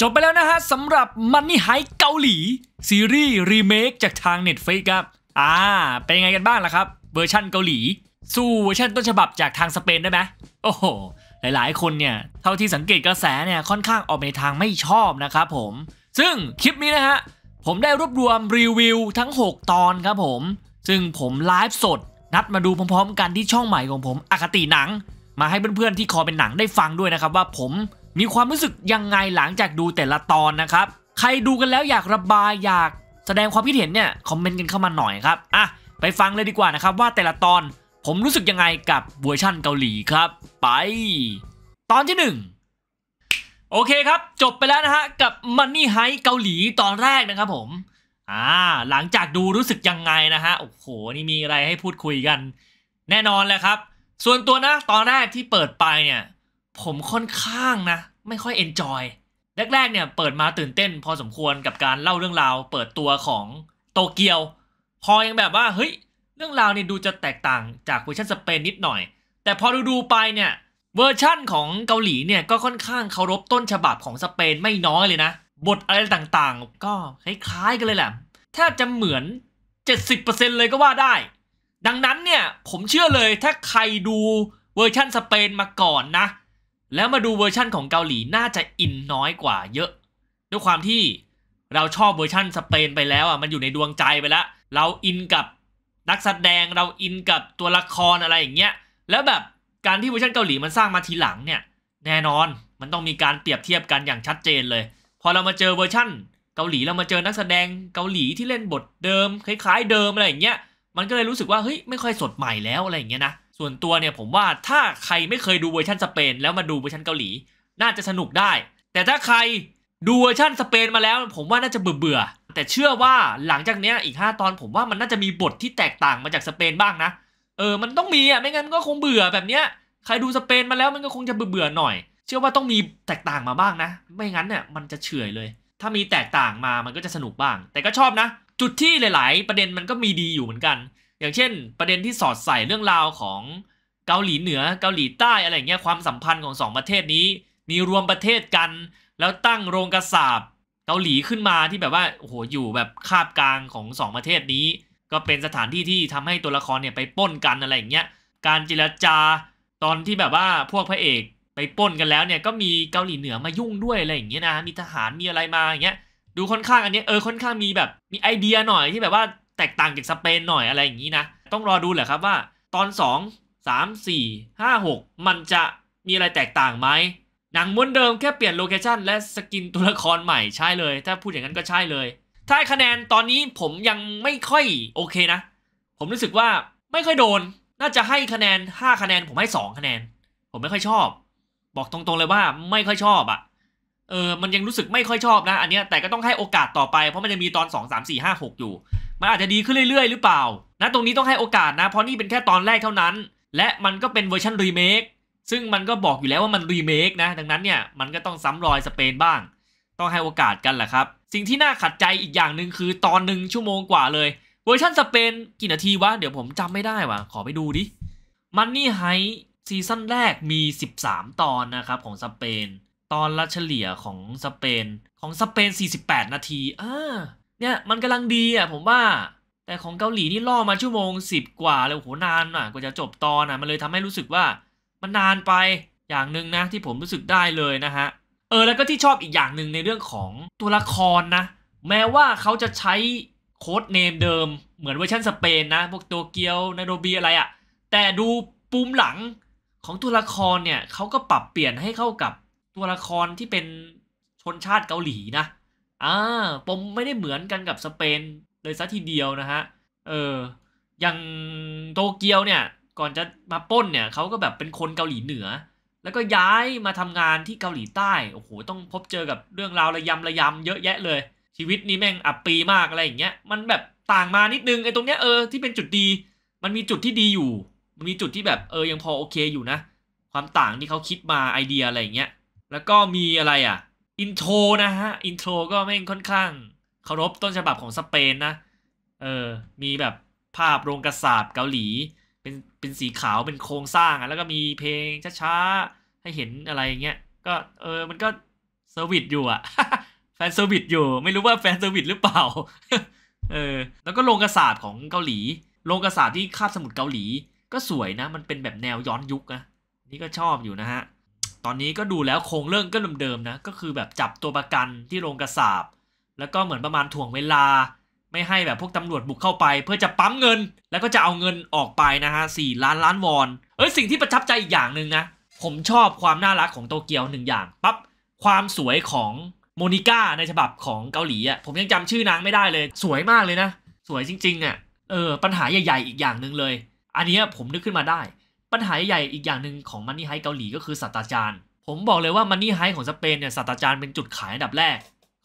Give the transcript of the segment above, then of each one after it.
จบไปแล้วนะฮะสำหรับมันนี่ไฮเกาหลี ซีรีส์ รีเมค จากทาง Netflix ครับ อ่า เป็นยังไงกันบ้างล่ะครับ เวอร์ชั่นเกาหลี สู้เวอร์ชันต้นฉบับจากทางสเปนได้ไหมโอ้โห หลายๆ คนเนี่ย เท่าที่สังเกตกระแสเนี่ย ค่อนข้างออกในทางไม่ชอบนะครับผม ซึ่งคลิปนี้นะฮะ ผมได้รวบรวมรีวิวทั้ง 6 ตอนครับผม ซึ่งผมไลฟ์สด นัดมาดูพร้อมๆ กันที่ช่องใหม่ของผมอคติหนัง มาให้เพื่อนๆที่คอเป็นหนังได้ฟังด้วยนะครับว่าผมมีความรู้สึกยังไงหลังจากดูแต่ละตอนนะครับ ใครดูกันแล้วอยากระบายอยากแสดงความคิดเห็นเนี่ยคอมเมนต์กันเข้ามาหน่อยครับอ่ะไปฟังเลยดีกว่านะครับ ว่าแต่ละตอนผมรู้สึกยังไงกับเวอร์ชั่นเกาหลีครับ ไป ตอนที่1โอเคครับ จบไปแล้วนะฮะกับมันนี่ไฮเกาหลีตอนแรกนะครับ ผมอ่าหลังจากดูรู้สึกยังไงนะฮะโอ้โห นี่มีอะไรให้พูดคุยกัน แน่นอนเลยครับ ส่วนตัวนะตอนแรกที่เปิดไปเนี่ย ผมค่อนข้างนะไม่ค่อยเอนจอยแรกๆเนี่ยเปิดมาตื่นเต้นพอสมควรกับการเล่าเรื่องราว เปิดตัวของโตเกียว พอยังแบบว่า เฮ้ย เรื่องราวนี่ดูจะแตกต่างจากเวอร์ชันสเปนนิดหน่อย แต่พอดูๆไปเนี่ยเวอร์ชั่นของเกาหลีเนี่ยก็ค่อนข้างเคารพต้นฉบับของสเปนไม่น้อยเลยนะ บทอะไรต่างๆ ก็คล้ายๆกันเลยแหละแทบจะเหมือน 70%เลยก็ว่าได้ ดังนั้นเนี่ยผมเชื่อเลยถ้าใครดูเวอร์ชั่นสเปนมาก่อนนะแล้วมาดูเวอร์ชั่นของเกาหลีน่าจะอินน้อยกว่าเยอะ ด้วยความที่เราชอบเวอร์ชั่น สเปนไปแล้วอ่ะมันอยู่ในดวงใจไปแล้ว เราอินกับนักแสดงเราอินกับตัวละครอะไรอย่างเงี้ยแล้วแบบการที่เวอร์ชันเกาหลี มันสร้างมาทีหลังเนี่ย แน่นอนมันต้องมีการเปรียบเทียบกันอย่างชัดเจนเลย พอเรามาเจอเวอร์ชั่น เกาหลีเรามาเจอนักแสดงเกาหลีที่เล่นบทเดิม คล้ายๆเดิมอะไรอย่างเงี้ยมันก็เลยรู้สึกว่าเฮ้ยไม่ค่อยสดใหม่แล้วอะไรอย่างเงี้ยนะส่วนตัวเนี่ย ผมว่าถ้าใครไม่เคยดูเวอร์ชันสเปนแล้วมาดูเวอร์ชันเกาหลี น่าจะสนุกได้ แต่ถ้าใครดูเวอร์ชันสเปนมาแล้ว ผมว่าน่าจะเบื่อเบื่อ แต่เชื่อว่าหลังจากเนี้ยอีก 5 ตอนผมว่ามันน่าจะมีบทที่แตกต่างมาจากสเปนบ้างนะ เออ มันต้องมีอ่ะไม่งั้นก็คงเบื่อแบบเนี้ยใครดูสเปนมาแล้วมันก็คงจะเบื่อเบื่อหน่อย เชื่อว่าต้องมีแตกต่างมาบ้างนะ ไม่งั้นเนี่ยมันจะเฉยเลย ถ้ามีแตกต่างมามันก็จะสนุกบ้าง แต่ก็ชอบนะ จุดที่หลาย ๆ ประเด็นมันก็มีดีอยู่เหมือนกันอย่างเช่นประเด็นที่สอดใส่เรื่องราวของเกาหลีเหนือเกาหลีใต้อะไรเงี้ย ความสัมพันธ์ของสองประเทศนี้ มีรวมประเทศกัน แล้วตั้งโรงกระสาบเกาหลีขึ้นมาที่แบบว่าโอ้โห อยู่แบบคาบกลางของสองประเทศนี้ ก็เป็นสถานที่ที่ทำให้ตัวละครเนี่ยไปป้นกันอะไรอย่างเงี้ยการเจรจาตอนที่แบบว่าพวกพระเอกไปป้นกันแล้วเนี่ยก็มีเกาหลีเหนือมายุ่งด้วยอะไรอย่างเงี้ยนะมีทหารมีอะไรมาอย่างเงี้ยดูค่อนข้างอันนี้เออค่อนข้างมีแบบมีไอเดียหน่อยที่แบบว่าแตกต่างจากสเปนหน่อยอะไรอย่างนี้นะต้องรอดูแหละครับว่า ตอน 2 3 4 5 6 มันจะมีอะไรแตกต่างไหมหนังม้วนเดิมแค่เปลี่ยนโลเคชันและสกินตัวละครใหม่ ใช่เลย ถ้าพูดอย่างนั้นก็ใช่เลย ถ้าคะแนนตอนนี้ผมยังไม่ค่อยโอเคนะ ผมรู้สึกว่าไม่ค่อยโดนน่าจะให้คะแนน 5 คะแนนผมให้2คะแนน ผมไม่ค่อยชอบ บอกตรงๆเลยว่าไม่ค่อยชอบอะ่ะเออมันยังรู้สึกไม่ค่อยชอบ นะ อันเนี้ยแต่ก็ต้องให้โอกาสต่อไป เพราะมันจะมีตอน 2 3 4 5 6อยู่มันอาจจะดีขึ้นเรื่อยๆ หรือเปล่า นะ ตรงนี้ต้องให้โอกาสนะ เพราะนี่ เป็นแค่ตอนแรกเท่านั้น และมันก็เป็นเวอร์ชันรีเมค ซึ่งมันก็บอกอยู่แล้วว่ามันรีเมคนะ ดังนั้นเนี่ย มันก็ต้อง ซ้ำรอยสเปนบ้าง ต้องให้โอกาสกันแหละครับ สิ่งที่น่าขัดใจอีกอย่างหนึ่งคือตอนหนึ่งชั่วโมงกว่าเลยเวอร์ชันสเปน กี่นาทีวะเดี๋ยวผมจำไม่ได้วะขอไปดูดิมันนี่ไฮซีซั่นแรกมี 13 ตอนนะครับของสเปน ตอนละเฉลี่ยของสเปนของสเปน 48 นาทีอ่าเนี่ยมันกำลังดีอ่ะผมว่าแต่ของเกาหลีนี่ล่อมาชั่วโมงสิบกว่าเลยโห นานอ่ะกว่าจะจบตอนอ่ะ มันเลยทำให้รู้สึกว่า มันนานไปอย่างหนึ่งนะ ที่ผมรู้สึกได้เลยนะฮะ เออ แล้วก็ที่ชอบอีกอย่างหนึ่งในเรื่องของตัวละครนะ แม้ว่าเขาจะใช้โค้ดเนมเดิม เหมือนเวอร์ชันสเปนนะ พวกโตเกียวนาโรบีอะไรอะ่ะ แต่ดูปุ่มหลังของตัวละครเนี่ยเขาก็ปรับเปลี่ยนให้เข้ากับตัวละครที่เป็นชนชาติเกาหลีนะอ่าปมไม่ได้เหมือนกันกับสเปนเลยซะทีเดียวนะฮะ เอออย่างโตเกียวเนี่ย ก่อนจะมาป้นเนี่ย เขาก็แบบเป็นคนเกาหลีเหนือ แล้วก็ย้ายมาทำงานที่เกาหลีใต้ โอ้โห ต้องพบเจอกับเรื่องราวระยำระยำเยอะแยะเลย ชีวิตนี้แม่งอับปีมากอะไรอย่างเงี้ย มันแบบต่างมานิดนึงไอ้ตรงเนี้ยเออที่เป็นจุดดี มันมีจุดที่ดีอยู่ มันมีจุดที่แบบ เออยังพอโอเคอยู่นะ ความต่างที่เขาคิดมาไอเดียอะไรอย่างเงี้ย แล้วก็มีอะไรอ่ะอินโทรนะฮะ อินโทรก็ไม่ค่อนข้างเคารพต้นฉบับของสเปนนะ เออ มีแบบภาพโรงกระสาบเกาหลี เป็นเป็นสีขาวเป็นโครงสร้างอ่ะแล้วก็มีเพลงช้าๆ ให้เห็นอะไรเงี้ย ก็เออ มันก็เซอร์วิสอยู่อ่ะแฟนเซอร์วิสอยู่ ไม่รู้ว่าแฟนเซอร์วิสหรือเปล่า เออ แล้วก็โรงกระสาบของเกาหลี โรงกระสาบที่คาบสมุทรเกาหลี ก็สวยนะ มันเป็นแบบแนวย้อนยุคนะนี่ก็ชอบอยู่นะฮะตอนนี้ก็ดูแล้วโครงเรื่องก็เดิมๆนะ ก็คือแบบจับตัวประกันที่โรงกระสาบแล้วก็เหมือนประมาณถ่วงเวลา ไม่ให้แบบพวกตำรวจบุกเข้าไปเพื่อจะปั๊มเงิน แล้วก็จะเอาเงินออกไปนะฮะสี่ล้านล้านวอนเอ้ยสิ่งที่ประทับใจอีกอย่างหนึ่งนะ ผมชอบความน่ารักของโตเกียวหนึ่งอย่างปั๊บความสวยของโมนิก้าในฉบับของเกาหลีอ่ะผมยังจำชื่อนางไม่ได้เลย สวยมากเลยนะสวยจริงๆอ่ะเออปัญหาใหญ่ๆอีกอย่างหนึ่งเลย อันนี้ผมนึกขึ้นมาได้ปัญหาใหญ่อีกอย่างหนึ่งของมันนี่ไฮเกาหลีก็คือศาสตราจารย์ ผมบอกเลยว่ามันนี่ไฮของสเปนเนี่ยศาสตราจารย์เป็นจุดขายอันดับแรก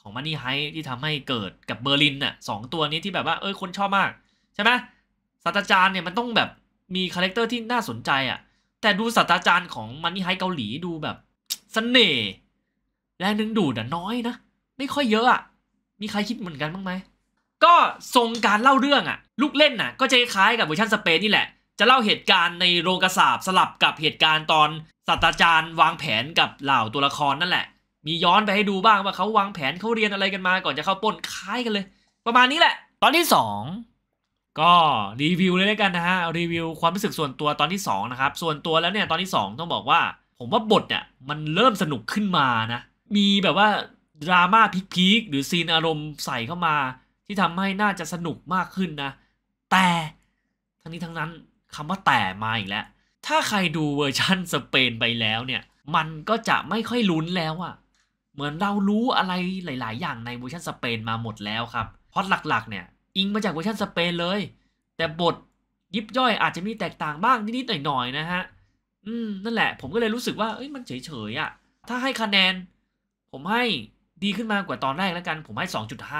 ของมันนี่ไฮที่ทำให้เกิดกับเบอร์ลินน่ะสองตัวนี้ที่แบบว่าเอ้ย คนชอบมาก ใช่ไหมศาสตราจารย์เนี่ยมันต้องแบบมีคาแรคเตอร์ที่น่าสนใจอ่ะแต่ดูศาสตราจารย์ของมันนี่ไฮเกาหลีดูแบบสเสน่ห์แรงดึงดูดะน้อยนะ ไม่ค่อยเยอะอ่ะมีใครคิดเหมือนกันบ้างไหมก็ทรงการเล่าเรื่องอ่ะลูกเล่นน่ะ ก็จะคล้ายกับเวอร์ชันสเปนนี่แหละจะเล่าเหตุการณ์ในโรงกระสาบสลับกับเหตุการณ์ตอนศาสตราจารย์ วางแผนกับเหล่าตัวละครนั่นแหละ มีย้อนไปให้ดูบ้างว่าเขาวางแผนเขาเรียนอะไรกันมา ก่อนจะเข้าป้นคล้ายกันเลย ประมาณนี้แหละ ตอนที่ 2 ก็รีวิวเลยแล้วกันนะฮะรีวิวความรู้สึกส่วนตัวตอนที่2นะครับส่วนตัวแล้วเนี่ยตอนที่ 2 ต้องบอกว่า ผมว่าบทเนี่ยมันเริ่มสนุกขึ้นมานะ มีแบบว่าดราม่าพีคๆหรือซีนอารมณ์ใส่เข้ามาที่ทำให้น่าจะสนุกมากขึ้นนะ แต่ทั้งนี้ทั้งนั้นคำว่าแต่มาอีกแล้ว ถ้าใครดูเวอร์ชั่นสเปนไปแล้วเนี่ย มันก็จะไม่ค่อยลุ้นแล้วอะเหมือนเรารู้อะไรหลาย ๆ อย่างในเวอร์ชันสเปนมาหมดแล้วครับพอะหลักๆ เนี่ย อิงมาจากเวอร์ชันสเปนเลย แต่บทยิบย่อยอาจจะมีแตกต่างบ้าง นิดๆ หน่อยๆนะฮะ อืม นั่นแหละผมก็เลยรู้สึกว่า เอ้ย มันเฉยๆอะ ถ้าให้คะแนน ผมให้ดีขึ้นมากว่าตอนแรกแล้วกัน ผมให้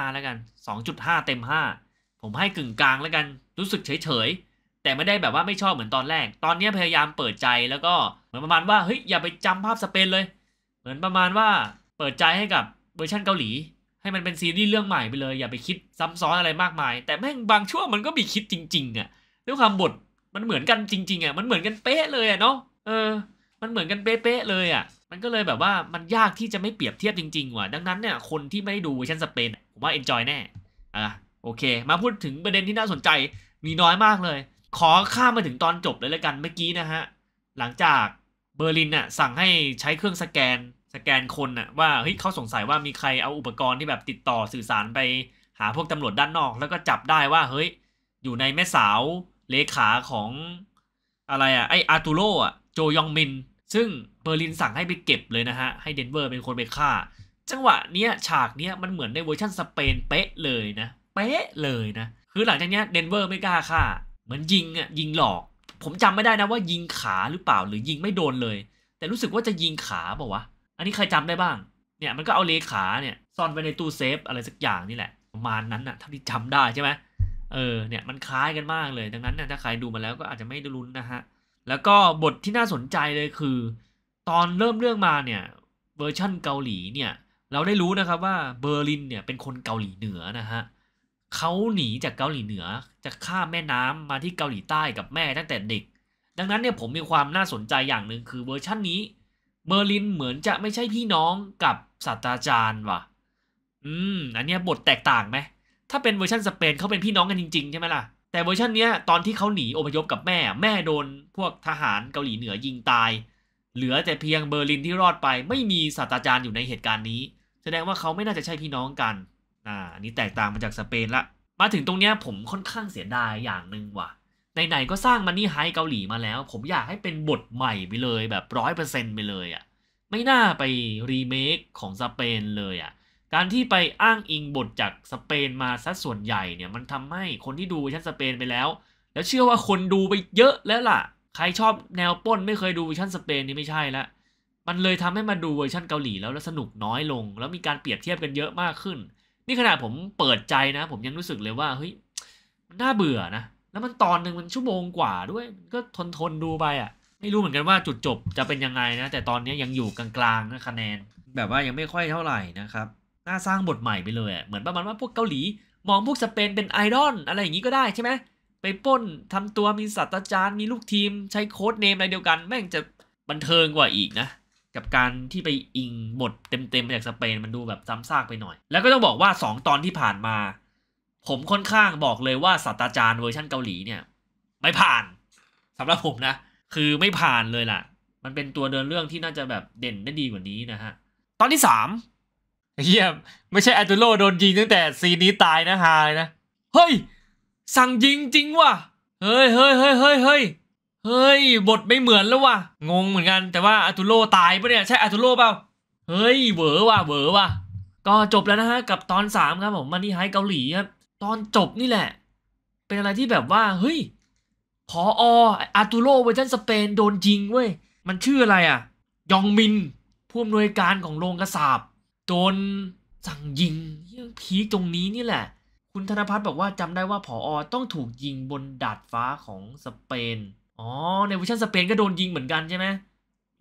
2.5 แล้วกัน 2.5 เต็ม 5 ผมให้กึ่งกลางแล้วกัน รู้สึกเฉยๆแต่ไม่ได้แบบว่าไม่ชอบเหมือนตอนแรก ตอนนี้พยายามเปิดใจแล้วก็เหมือนประมาณว่าเฮ้ยอย่าไปจำภาพสเปนเลย เหมือนประมาณว่าเปิดใจให้กับเวอร์ชันเกาหลี ให้มันเป็นซีรีส์เรื่องใหม่ไปเลยอย่าไปคิดซ้ำซ้อนอะไรมากมาย แต่แม่งบางช่วงมันก็มีคิดจริงๆอะ่ะด้วยความบทมันเหมือนกันจริงๆอะ่ะมันเหมือนกันเป๊ะเลยอะ่ะเนาะเออมันเหมือนกันเป๊ะเลยอะ่ะมันก็เลยแบบว่ามันยากที่จะไม่เปรียบเทียบจริงๆว่ะ ดังนั้นเนี่ยคนที่ไม่ได้ดูเวอร์ชันสเปนผมว่าเอนจอยแน่อ่ะโอเค มาพูดถึงประเด็นที่น่าสนใจมีน้อยมากเลยขอข้ามมาถึงตอนจบเลยละกันเมื่อกี้นะฮะ หลังจากเบอร์ลินน่ะสั่งให้ใช้เครื่องสแกนสแกนคนน่ะว่าเฮ้ยเขาสงสัยว่ามีใครเอาอุปกรณ์ที่แบบติดต่อสื่อสารไป หาพวกตำรวจด้านนอกแล้วก็จับได้ว่าเฮ้ย อยู่ในแม่สาวเลขาของอะไรอะไออาร์ตูโรอะโจยองมิน ซึ่งเบอร์ลินสั่งให้ไปเก็บเลยนะฮะ ให้เดนเวอร์เป็นคนไปฆ่าจังหวะเนี้ยฉากเนี้ยมันเหมือนในเวอร์ชั่นสเปนเป๊ะเลยนะเป๊ะเลยนะคือหลังจากเนี้ยเดนเวอร์ไม่กล้าฆ่าเหมือนยิงอ่ะยิงหลอกผมจำไม่ได้นะว่ายิงขาหรือเปล่าหรือยิงไม่โดนเลย แต่รู้สึกว่าจะยิงขาเปล่าวะอันนี้ใครจำได้บ้าง เนี่ยมันก็เอาเลขาเนี่ยซ่อนไว้ในตู้เซฟ อะไรสักอย่างนี่แหละประมาณนั้นอ่ะเท่าที่จำได้ใช่ไหมเออเนี่ยมันคล้ายกันมากเลยดังนั้นเนี่ยถ้าใครดูมาแล้วก็อาจจะไม่ได้ลุ้นนะฮะแล้วก็บทที่น่าสนใจเลยคือ ตอนเริ่มเรื่องมาเนี่ย เวอร์ชั่นเกาหลีเนี่ยเราได้รู้นะครับว่าเบอร์ลินเนี่ยเป็นคนเกาหลีเหนือนะฮะเขาหนีจากเกาหลีเหนือจะข้ามแม่น้ำมาที่เกาหลีใต้กับแม่ตั้งแต่เด็ก ดังนั้นเนี่ยผมมีความน่าสนใจอย่างหนึ่งคือเวอร์ชั่นนี้เมอร์ลินเหมือนจะไม่ใช่พี่น้องกับศาสตราจารย์ว่ะ อืม อันเนี้ยบทแตกต่างไหม ถ้าเป็นเวอร์ชันสเปนเขาเป็นพี่น้องกันจริงๆใช่ไหมล่ะ แต่เวอร์ชันเนี้ยตอนที่เขาหนีอพยพกับแม่ แม่โดน พวกทหารเกาหลีเหนือยิงตาย เหลือแต่เพียงเบอร์ลินที่รอดไปไม่มีศาสตราจารย์อยู่ในเหตุการณ์นี้ แสดงว่าเขาไม่น่าจะใช่พี่น้องกัน อ่า อันนี้แตกต่างมาจากสเปนละมาถึงตรงเนี้ยผมค่อนข้างเสียดายอย่างหนึ่งว่ะไหนๆก็สร้างมันนี่ไฮเกาหลีมาแล้ว ผมอยากให้เป็นบทใหม่ไปเลยแบบร้อยเปอร์เซ็นต์ไปเลยอ่ะ ไม่น่าไปรีเมคของสเปนเลยอ่ะ การที่ไปอ้างอิงบทจากสเปนมาซะส่วนใหญ่เนี่ย มันทำให้คนที่ดูชั้นสเปนไปแล้ว แล้วเชื่อว่าคนดูไปเยอะแล้วล่ะ ใครชอบแนวป้นไม่เคยดูเวอร์ชันสเปนนี่ไม่ใช่ละมันเลยทำให้มาดูเวอร์ชันเกาหลีแล้วแล้วสนุกน้อยลง แล้วมีการเปรียบเทียบกันเยอะมากขึ้นนี่ขนาดผมเปิดใจนะ ผมยังรู้สึกเลยว่าเฮ้ยมันน่าเบื่อนะแล้วมันตอนหนึ่งมันชั่วโมงกว่าด้วย ก็ทนทนดูไปอ่ะไม่รู้เหมือนกันว่าจุดจบจะเป็นยังไงนะแต่ตอนนี้ยังอยู่กลางๆนะคะแนน แบบว่ายังไม่ค่อยเท่าไหร่นะครับ น่าสร้างบทใหม่ไปเลยอ่ะเหมือนประมาณว่าพวกเกาหลี มองพวกสเปนเป็นไอดอลอะไรอย่างงี้ก็ได้ใช่ไหม ไปป้นทำตัวมีสัตว์จารย์ มีลูกทีมใช้โค้ดเนมอะไรเดียวกันแม่งจะบันเทิงกว่าอีกนะกับการที่ไปอิงบทเต็มๆมาจากสเปนมันดูแบบซ้ำซากไปหน่อย แล้วก็ต้องบอกว่า 2 ตอนที่ผ่านมา ผมค่อนข้างบอกเลยว่าศาสตราจารย์เวอร์ชันเกาหลีเนี่ย ไม่ผ่านสำหรับผมนะ คือไม่ผ่านเลยล่ะ มันเป็นตัวเดินเรื่องที่น่าจะแบบเด่นได้ดีกว่านี้นะฮะ ตอนที่สามเฮียไม่ใช่อัตูโลโดนยิงตั้งแต่ซีนี้ตายนะฮายนะเฮ้ยสั่งยิงจริงว่ะเฮ้ยเฮ้ยเฮ้ยเฮ้ยเฮ้ย บทไม่เหมือนแล้วว่ะงงเหมือนกัน แต่ว่าอาตุโลตายปะเนี่ย ใช่อาตุโลเปล่าเฮ้ยเวอร์ว่ะเวอร์ว่ะก็จบแล้วนะฮะ กับตอน 3 ครับผมมันนี่ไฮเกาหลีครับ ตอนจบนี่แหละ เป็นอะไรที่แบบว่า เฮ้ยพอออาตุโลเวอร์ชันสเปนโดนยิงเว้ย มันชื่ออะไรอ่ะ ยองมิน ผู้อำนวยการของโรงกระสาบโดนสั่งยิงเรื่องพีคตรงนี้นี่แหละ คุณธนพัฒน์บอกว่าจำได้ว่าผออต้องถูกยิงบนดาดฟ้าของสเปนอ๋อ ในเวอร์ชันสเปนก็โดนยิงเหมือนกันใช่ไหม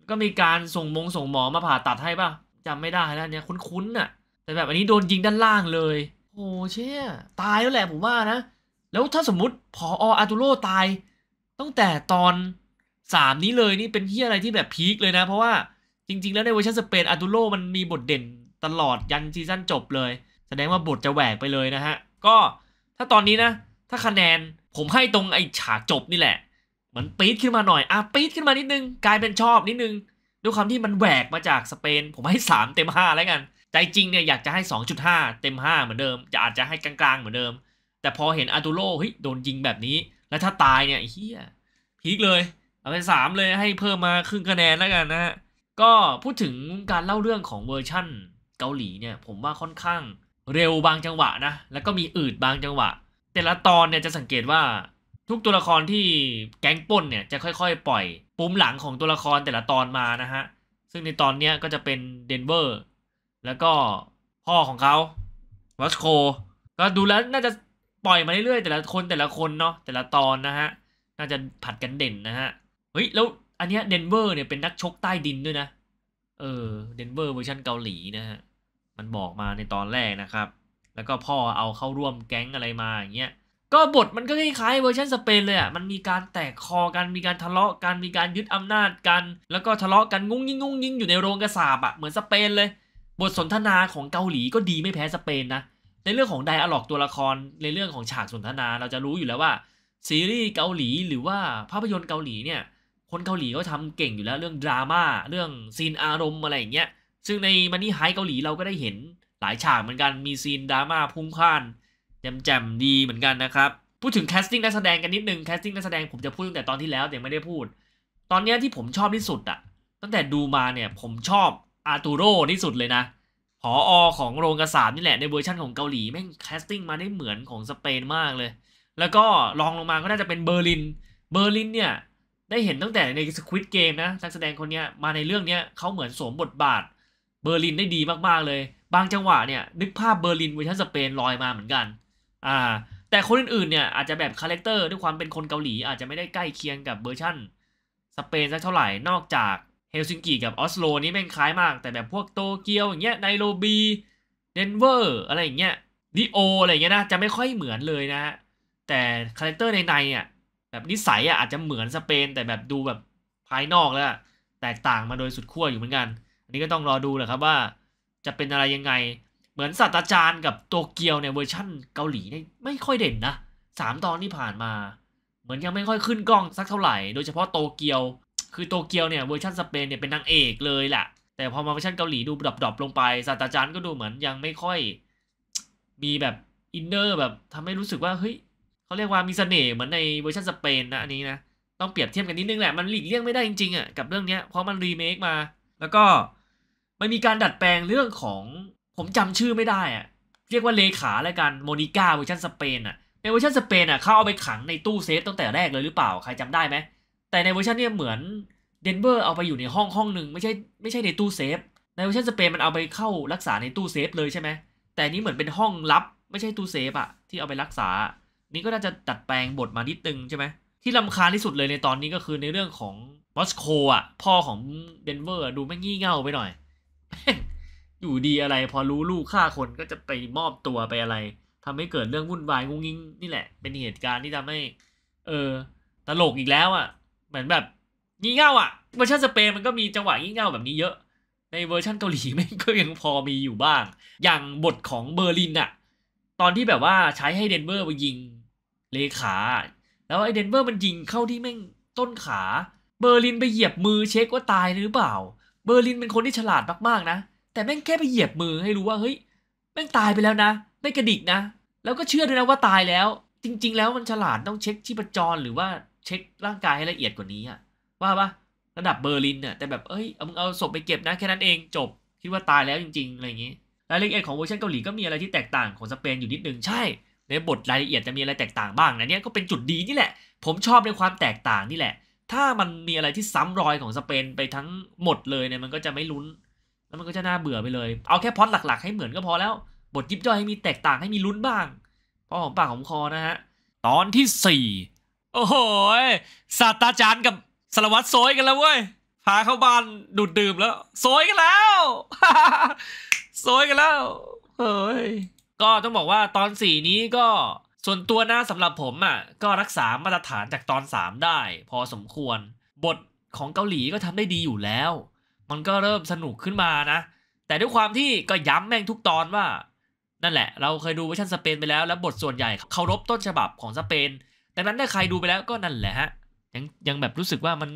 ก็มีการส่งมงส่งหมอมาผ่าตัดให้ป่ะจำไม่ได้แล้วเนี่ยคุ้นๆน่ะ แต่แบบอันนี้โดนยิงด้านล่างเลย โอ้เชี่ยตายแล้วแหละผมว่านะ แล้วถ้าสมมติพออาตูโรตายตั้งแต่ตอน 3 นี้เลยนี่เป็นเฮียอะไรที่แบบพีคเลยนะ เพราะว่าจริงๆ แล้วในเวอร์ชันสเปนอาตูโรมันมีบทเด่นตลอดยันซีซั่นจบเลย แสดงว่าบทจะแหวกไปเลยนะฮะก็ถ้าตอนนี้นะ ถ้าคะแนนผมให้ตรงไอฉากจบนี่แหละมือนปี๊ดขึ้นมาหน่อย อ่ะ ปี๊ดขึ้นมานิดนึง กลายเป็นชอบนิดนึงด้วยความที่มันแหวกมาจากสเปน ผมให้ 3 เต็ม 5 แล้วกัน ใจจริงเนี่ยอยากจะให้ 2.5 เต็ม 5 เหมือนเดิม จะอาจจะให้กลางๆ เหมือนเดิม แต่พอเห็นอาตูโร่เฮ้ยโดนยิงแบบนี้ แล้วถ้าตายเนี่ยเฮียพีคเลย เอาเป็น 3 เลยให้เพิ่มมาครึ่งคะแนนแล้วกันนะฮะ ก็พูดถึงการเล่าเรื่องของเวอร์ชั่นเกาหลีเนี่ย ผมว่าค่อนข้างเร็วบางจังหวะนะ แล้วก็มีอืดบางจังหวะ แต่ละตอนเนี่ยจะสังเกตว่าทุกตัวละครที่แก๊งป้นเนี่ย จะค่อยๆ ปล่อยปุ่มหลังของตัวละครแต่ละตอนมานะฮะ ซึ่งในตอนเนี้ยก็จะเป็นเดนเวอร์แล้วก็พ่อของเขาวัชโคก็ดูแล้วน่าจะปล่อยมาเรื่อยๆแต่ละคนแต่ละคนเนาะแต่ละตอนนะฮะ น่าจะผัดกันเด่นนะฮะ เฮ้ยแล้วอันเนี้ยเดนเวอร์เนี่ยเป็นนักชกใต้ดินด้วยนะเออเดนเวอร์เวอร์ชันเกาหลีนะฮะมันบอกมาในตอนแรกนะครับ แล้วก็พ่อเอาเข้าร่วมแก๊งอะไรมาอย่างเงี้ยก็บทมันก็คล้ายๆเวอร์ชันสเปนเลยอ่ะ มันมีการแตกคอกัน มีการทะเลาะกัน มีการยึดอำนาจกัน แล้วก็ทะเลาะกันงุ้งยิงงุ้งยิงอยู่ในโรงกระสาบอ่ะ เหมือนสเปนเลย บทสนทนาของเกาหลีก็ดีไม่แพ้สเปนนะ ในเรื่องของไดอะล็อกตัวละคร ในเรื่องของฉากสนทนาเราจะรู้อยู่แล้วว่าซีรีส์เกาหลีหรือว่าภาพยนตร์เกาหลีเนี่ย คนเกาหลีก็ทำเก่งอยู่แล้วเรื่องดราม่า เรื่องซีนอารมณ์อะไรอย่างเงี้ย ซึ่งในมันนี่ไฮเกาหลีเราก็ได้เห็นหลายฉากเหมือนกัน มีซีนดราม่าพุ่งข้านแจ่มๆดีเหมือนกันนะครับ พูดถึงแคสติ้งนักแสดงกันนิดนึงแคสติ้งนักแสดงผมจะพูดตั้งแต่ตอนที่แล้วแต่ไม่ได้พูด ตอนนี้ที่ผมชอบที่สุดอะตั้งแต่ดูมาเนี่ยผมชอบอาตูโร่ที่สุดเลยนะผออของโรงกระสาบนี่แหละในเวอร์ชั่นของเกาหลี แม่งแคสติ้งมาได้เหมือนของสเปนมากเลย แล้วก็รองลงมาก็น่าจะเป็นเบอร์ลิน เบอร์ลินเนี่ยได้เห็นตั้งแต่ในสควิตเกมนะนักแสดงคนนี้มาในเรื่องนี้เขาเหมือนสวมบทบาทเบอร์ลินได้ดีมากๆเลยบางจังหวะเนี่ยนึกภาพเบอร์ลินเวอร์ชันสเปนลอยมาเหมือนกัน่าแต่คนอื่นๆเนี่ย อาจจะแบบคาแรคเตอร์ด้วยความเป็นคนเกาหลีอาจจะไม่ได้ใกล้เคียงกับเวอร์ชั่นสเปนสักเท่าไหร่นอกจากเฮลซิงกิกับออสโลนี่แม่งคล้ายมาก แต่แบบพวกโตเกียวอย่างเงี้ยไนโรบีเดนเวอร์อะไรอย่างเงี้ยดิโออะไรอย่างเงี้ยนะ จะไม่ค่อยเหมือนเลยนะ แต่คาแรคเตอร์ในในอ่ะแบบนิสัยอ่ะอาจจะเหมือนสเปน แต่แบบดูแบบภายนอกแล้ว แตกต่างมาโดยสุดขั้วอยู่เหมือนกัน อันนี้ก็ต้องรอดูแหละครับว่าจะเป็นอะไรยังไงเหมือนศาสตราจารย์กับโตเกียวเนี่ยเวอร์ชั่นเกาหลีเนี่ยไม่ค่อยเด่นนะสามตอนที่ผ่านมา เหมือนยังไม่ค่อยขึ้นกล้องสักเท่าไหร่ โดยเฉพาะโตเกียว คือโตเกียวเนี่ยเวอร์ชันสเปนเนี่ยเป็นนางเอกเลยแหละแต่พอมาเวอร์ชันเกาหลีดูดรอปลงไปศาสตราจารย์ก็ดูเหมือนยังไม่ค่อยมีแบบอินเนอร์แบบทำให้รู้สึกว่า เฮ้ยเขาเรียกว่ามีเสน่ห์เหมือนในเวอร์ชันสเปนนะอันนี้นะ ต้องเปรียบเทียบกันนิดนึงแหละมันหลีกเลี่ยงไม่ได้จริงๆอ่ะกับเรื่องนี้เพราะมันรีเมคมาแล้วก็มันมีการดัดแปลงเรื่องของผมจำชื่อไม่ได้อะเรียกว่าเลขาแลไรกันโมนิก้าเวอร์ชันสเปนอ่ะในเวอร์ชันสเปนอ่ะเขาเอาไปขังในตู้เซฟ ตั้งแต่แรกเลยหรือเปล่าใครจำได้ไหม แต่ในเวอร์ชันนี้เหมือนเดนเวอร์เอาไปอยู่ในห้องห้องหนึ่งไม่ใช่ไม่ใช่ในตู้เซฟ ในเวอร์ชันสเปนมันเอาไปเข้ารักษาในตู้เซฟเลยใช่ไหม แต่นี้เหมือนเป็นห้องลับไม่ใช่ตู้เซฟอะที่เอาไปรักษา นี่ก็น่าจะตัดแปลงบทมานิดนึงใช่ไหมที่ลำคาญที่สุดเลยในตอนนี้ก็คือในเรื่องของมอสโกอะพ่อของเดนเวอร์ดูไม่งี่เง่าไปหน่อยอยู่ดีอะไรพอรู้ลูกฆ่าคนก็จะไปมอบตัวไปอะไร ทำให้เกิดเรื่องวุ่นวายงุ้งงิ้งนี่แหละ เป็นเหตุการณ์ที่ทำให้เออตลกอีกแล้วอะ่ะ เหมือนแบบงี่เง่าอะ่ะเวอร์ชันสเปนมันก็มีจังหวะงี่เง่าแบบนี้เยอะ ในเวอร์ชันเกาหลีไม่ก็ยังพอมีอยู่บ้าง อย่างบทของเบอร์ลินอะ่ะตอนที่แบบว่าใช้ให้เดนเวอร์ไปยิงเลขาแล้วไอเดนเวอร์มันยิงเข้าที่แม่งต้นขา เบอร์ลินไปเหยียบมือเช็คว่าตายหรือเปล่า เบอร์ลินเป็นคนที่ฉลาดมากๆ นะแต่แม่งแค่ไปเหยียบมือให้รู้ว่าเฮ้ยแม่งตายไปแล้วนะ ไม่กระดิกนะ แล้วก็เชื่อด้วยนะว่าตายแล้ว จริงๆ แล้วมันฉลาดต้องเช็คชีพจรหรือว่าเช็คร่างกายให้ละเอียดกว่านี้อะว่าปะระดับเบอร์ลินเนี่ยแต่แบบ เอ้ย เอามึงเอาศพไปเก็บนะแค่นั้นเองจบคิดว่าตายแล้วจริง ๆอะไรอย่างนี้รายละเอียดของเวอร์ชันเกาหลีก็มีอะไรที่แตกต่างของสเปนอยู่นิดนึงใช่ในบทรายละเอียดจะมีอะไรแตกต่างบ้างนะเนี่ยก็เป็นจุดดีนี่แหละ ผมชอบในความแตกต่างนี่แหละ ถ้ามันมีอะไรที่ซ้ำรอยของสเปนไปทั้งหมดเลยเนี่ยมันก็จะไม่ลุ้นแล้วมันก็จะน่าเบื่อไปเลย เอาแค่พอตหลักๆให้เหมือนก็พอแล้ว บทยิบย่อยให้มีแตกต่างให้มีลุ้นบ้างพอของปากของคอนะฮะ ตอนที่สี่ โอ้โหศาสตราจารย์กับสารวัตรโซยกันแล้วเว้ย พาเข้าบ้านดูดดื่มแล้วโซยกันแล้ว โซยกันแล้วเฮ้ยก็ต้องบอกว่าตอนสี่นี้ก็ ส่วนตัวนะสำหรับผมอ่ะ ก็รักษามาตรฐานจากตอนสามได้ พอสมควร บทของเกาหลีก็ทำได้ดีอยู่แล้วมันก็เริ่มสนุกขึ้นมานะ แต่ด้วยความที่ก็ย้ำแม่งทุกตอนว่า นั่นแหละเราเคยดูเวอร์ชันสเปนไปแล้ว และบทส่วนใหญ่เคารพต้นฉบับของสเปนดังนั้นถ้าใครดูไปแล้วก็นั่นแหละฮะยังยังแบบรู้สึกว่ามัน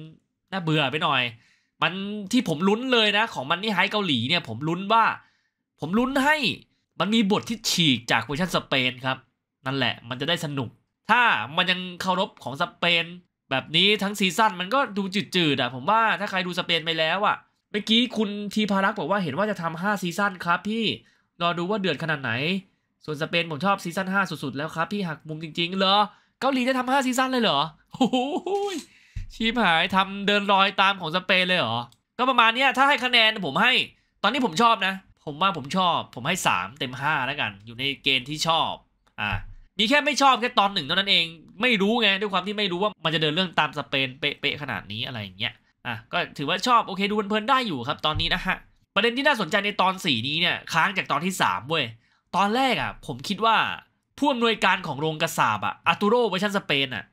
น่าเบื่อไปหน่อย มันที่ผมลุ้นเลยนะ ของมันนี่ไฮเกาหลีเนี่ยผมลุ้นว่า ผมลุ้นให้มันมีบทที่ฉีกจากเวอร์ชันสเปนครับนั่นแหละมันจะได้สนุก ถ้ามันยังเคารพของสเปน แบบนี้ทั้งซีซั่นมันก็ดูจืดๆอ่ะผมว่าถ้าใครดูสเปนไปแล้วอ่ะเมื่อกี้คุณทีพารักบอกว่าเห็นว่าจะทำห้าซีซั่นครับพี่ รอดูว่าเดือดขนาดไหน ส่วนสเปนผมชอบซีซั่น 5 สุด ๆ แล้วครับพี่หักมุมจริงๆ เหรอ เกาหลีจะทำห้าซีซั่นเลยเหรอโอ้ยชีพหายทำเดินรอยตามของสเปนเลยเหรอ ก็ประมาณนี้ถ้าให้คะแนนผมให้ ตอนนี้ผมชอบนะ ผมว่าผมชอบ ผมให้ 3 เต็ม 5 แล้วกัน อยู่ในเกณฑ์ที่ชอบ อ่ามีแค่ไม่ชอบแค่ตอนหนึ่งเท่านั้นเอง ไม่รู้ไงด้วยความที่ไม่รู้ว่ามันจะเดินเรื่องตามสเปนเป๊ะๆ ขนาดนี้อะไรอย่างเงี้ย่ะก็ถือว่าชอบโอเคดูเพลินๆได้อยู่ครับตอนนี้นะฮะ ประเด็นที่น่าสนใจในตอน 4 นี้เนี่ย ค้างจากตอนที่3เว้ยตอนแรกอ่ะ ผมคิดว่าผู้อำนวยการของโรงกระสาบอ่ะอาตูโรเวอร์ชันสเปนอ่ะ